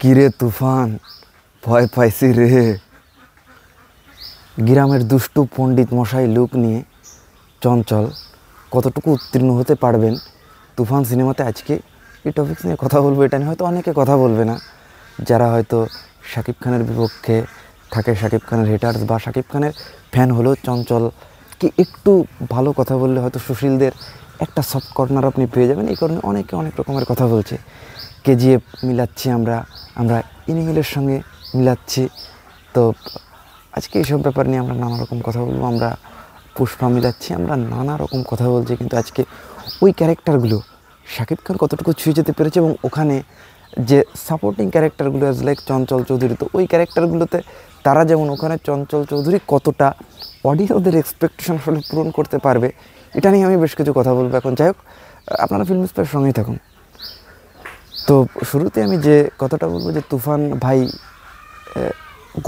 কিরে তুফান ভয় পাইছি রে গ্রামের দুষ্টু পণ্ডিত মশাই লুক নিয়ে চঞ্চল কতটুকু উত্তীর্ণ হতে পারবেন তুফান সিনেমাতে আজকে এই টপিক্স নিয়ে কথা বলবো এটা নিয়ে হয়তো অনেকে কথা বলবে না যারা হয়তো শাকিব খানের বিপক্ষে থাকে শাকিব খানের হেটার্স বা শাকিব খানের ফ্যান হলেও চঞ্চল কি একটু ভালো কথা বললে হয়তো সুশীলদের একটা সফট কর্নার আপনি পেয়ে যাবেন এই কারণে অনেকে অনেক রকমের কথা বলছে কেজিএফ মিলাচ্ছি আমরা আমরা ইনিমেলের সঙ্গে মিলাচ্ছি তো আজকে এইসব ব্যাপার নিয়ে আমরা নানা রকম কথা বলবো আমরা পুষ্পা মিলাচ্ছি আমরা নানা রকম কথা বলছি কিন্তু আজকে ওই ক্যারেক্টারগুলো শাকিব খান কতটুকু ছুঁয়ে যেতে পেরেছে এবং ওখানে যে সাপোর্টিং ক্যারেক্টারগুলো অ্যাজ লাইক চঞ্চল চৌধুরী তো ওই ক্যারেক্টারগুলোতে তারা যেমন ওখানে চঞ্চল চৌধুরী কতটা অডিয়েন্সদের এক্সপেকটেশন আসলে পূরণ করতে পারবে এটা নিয়ে আমি বেশ কিছু কথা বলবো এখন যাই হোক আপনারা ফিল্ম স্পের সঙ্গেই থাকুন তো শুরুতে আমি যে কথাটা বলবো যে তুফান ভাই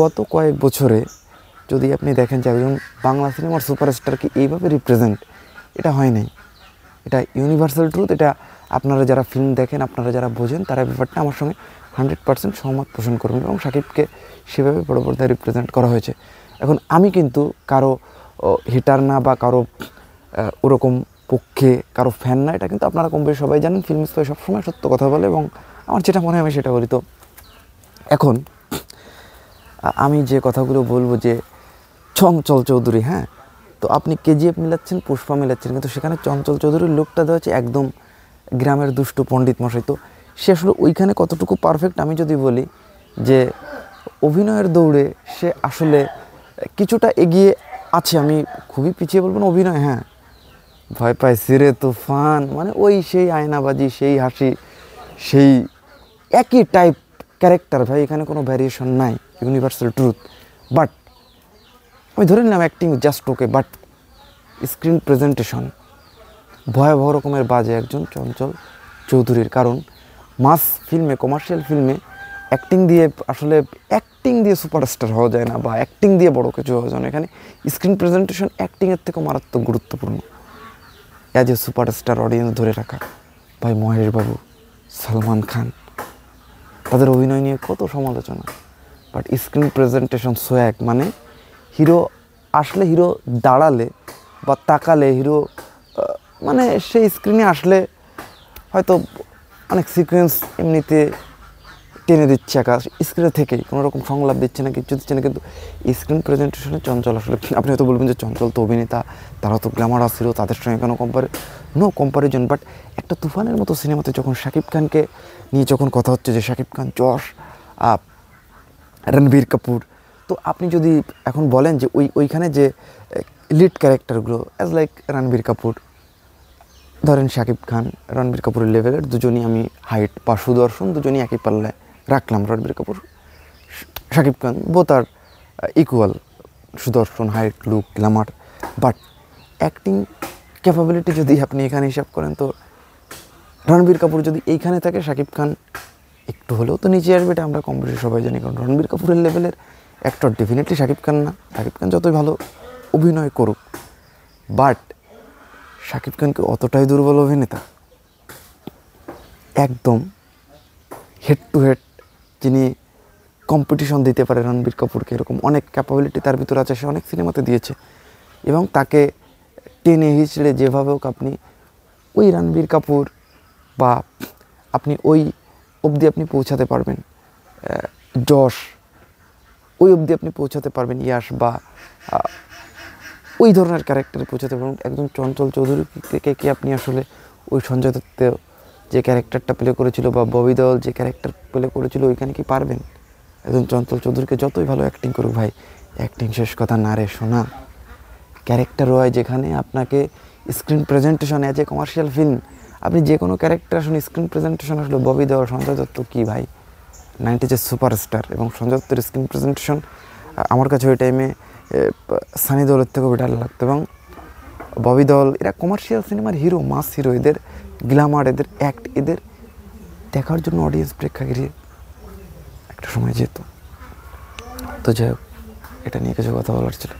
গত কয়েক বছরে যদি আপনি দেখেন যে একজন বাংলা সিনেমার সুপারস্টারকে এইভাবে রিপ্রেজেন্ট এটা হয় নাই এটা ইউনিভার্সাল ট্রুথ এটা আপনারা যারা ফিল্ম দেখেন আপনারা যারা বোঝেন তারা ব্যাপারটা আমার সঙ্গে হান্ড্রেড পার্সেন্ট সহমত পোষণ করবেন এবং সাকিবকে সেভাবে বড় বড় রিপ্রেজেন্ট করা হয়েছে এখন আমি কিন্তু কারো হিটার না বা কারো ওরকম পক্ষে কারো ফ্যান না এটা কিন্তু আপনারা কম সবাই জানেন ফিল্ম স্কোয়ার সবসময় সত্য কথা বলে এবং আমার যেটা মনে হয় আমি সেটা বলি তো এখন আমি যে কথাগুলো বলবো যে চঞ্চল চৌধুরী হ্যাঁ তো আপনি কেজিএফ মিলাচ্ছেন পুষ্পা মিলাচ্ছেন কিন্তু সেখানে চঞ্চল চৌধুরীর লোকটা দেওয়া হচ্ছে একদম গ্রামের দুষ্টু পণ্ডিত মশাই তো সে আসলে ওইখানে কতটুকু পারফেক্ট আমি যদি বলি যে অভিনয়ের দৌড়ে সে আসলে কিছুটা এগিয়ে আছে আমি খুবই পিছিয়ে বলবো না অভিনয় হ্যাঁ ভয় পায় সিরে তুফান মানে ওই সেই আয়নাবাজি সেই হাসি সেই একই টাইপ ক্যারেক্টার ভাই এখানে কোনো ভ্যারিয়েশন নাই ইউনিভার্সাল ট্রুথ বাট আমি ধরে নিলাম acting just okay but screen presentation ভয়াবহ রকমের বাজে একজন চঞ্চল চৌধুরীর কারণ মাস ফিল্মে কমার্শিয়াল ফিল্মে অ্যাক্টিং দিয়ে আসলে অ্যাক্টিং দিয়ে সুপারস্টার হওয়া যায় না বা অ্যাক্টিং দিয়ে বড় কিছু হওয়া যায় না এখানে স্ক্রিন প্রেজেন্টেশন অ্যাক্টিংয়ের থেকেও মারাত্মক গুরুত্বপূর্ণ অ্যাজ এ সুপারস্টার অডিয়েন্স ধরে রাখা ভাই মহেশবাবু সালমান খান তাদের অভিনয় নিয়ে কত সমালোচনা বাট স্ক্রিন প্রেজেন্টেশন সোয়াক মানে হিরো আসলে হিরো দাঁড়ালে বা তাকালে হিরো মানে সেই স্ক্রিনে আসলে হয়তো অনেক সিকোয়েন্স এমনিতে টেনে দিচ্ছে আকাশ স্ক্রিনে থেকেই কোনো রকম সংলাপ দিচ্ছে না কিছু দিচ্ছে না কিন্তু স্ক্রিন প্রেজেন্টেশনে চঞ্চল আসলে আপনি হয়তো বলবেন যে চঞ্চল তো অভিনেতা তারা তো গ্ল্যামার ছিল তাদের সঙ্গে কেন কম্পারে নো কম্পারিজন বাট একটা তুফানের মতো সিনেমাতে যখন শাকিব খানকে নিয়ে যখন কথা হচ্ছে যে শাকিব খান যশ রণবীর কাপুর তো আপনি যদি এখন বলেন যে ওই ওইখানে যে লিড ক্যারেক্টারগুলো অ্যাজ লাইক রণবীর কাপুর ধরেন শাকিব খান রণবীর কাপুরের লেভেলের দুজনই আমি হাইট বা সুদর্শন দুজনই একই পাল্লায় রাখলাম রণবীর কাপুর শাকিব খান বো তার ইকুয়াল সুদর্শন height look glamour but acting capability যদি আপনি এখানে হিসাব করেন তো রণবীর কাপুর যদি এইখানে থাকে শাকিব খান একটু হলেও তো নিচে আসবে এটা আমরা কম্পিউটার সবাই জানি কারণ রণবীর কাপুরের লেভেলের অ্যাক্টর ডেফিনেটলি শাকিব খান না শাকিব খান যতই ভালো অভিনয় করুক বাট শাকিব খানকে অতটাই দুর্বল অভিনেতা একদম হেড টু হেড যিনি কম্পিটিশন দিতে পারে রণবীর কাপুরকে এরকম অনেক ক্যাপাবিলিটি তার ভিতরে আছে সে অনেক সিনেমাতে দিয়েছে এবং তাকে টেনে হিচড়ে যেভাবে হোক আপনি ওই রণবীর কাপুর বা আপনি ওই অবধি আপনি পৌঁছাতে পারবেন যশ ওই অবধি আপনি পৌঁছাতে পারবেন ইয়াস বা ওই ধরনের ক্যারেক্টারে পৌঁছাতে পারবেন একজন চঞ্চল চৌধুরী থেকে কি আপনি আসলে ওই সঞ্জয় দত্তের যে ক্যারেক্টারটা প্লে করেছিল বা ববি দল যে ক্যারেক্টার প্লে করেছিল ওইখানে কি পারবেন একজন চঞ্চল চৌধুরীকে যতই ভালো অ্যাক্টিং করুক ভাই অ্যাক্টিং শেষ কথা না রে শোনা ক্যারেক্টার হয় যেখানে আপনাকে screen presentation as a commercial film আপনি যে কোনো ক্যারেক্টার আসুন স্ক্রিন প্রেজেন্টেশন আসলে ববি দল সঞ্জয় দত্ত কী ভাই নাইনটিজে সুপারস্টার এবং সঞ্জয় দত্তর স্ক্রিন প্রেজেন্টেশন আমার কাছে ওই টাইমে সানি দৌলের থেকেও বেটার লাগতো এবং ববি দল এরা কমার্শিয়াল সিনেমার হিরো মাস হিরো এদের গ্ল্যামার এদের অ্যাক্ট এদের দেখার জন্য অডিয়েন্স প্রেক্ষাগৃহে একটা সময় যেত তো যাই হোক এটা নিয়ে কিছু কথা বলার ছিল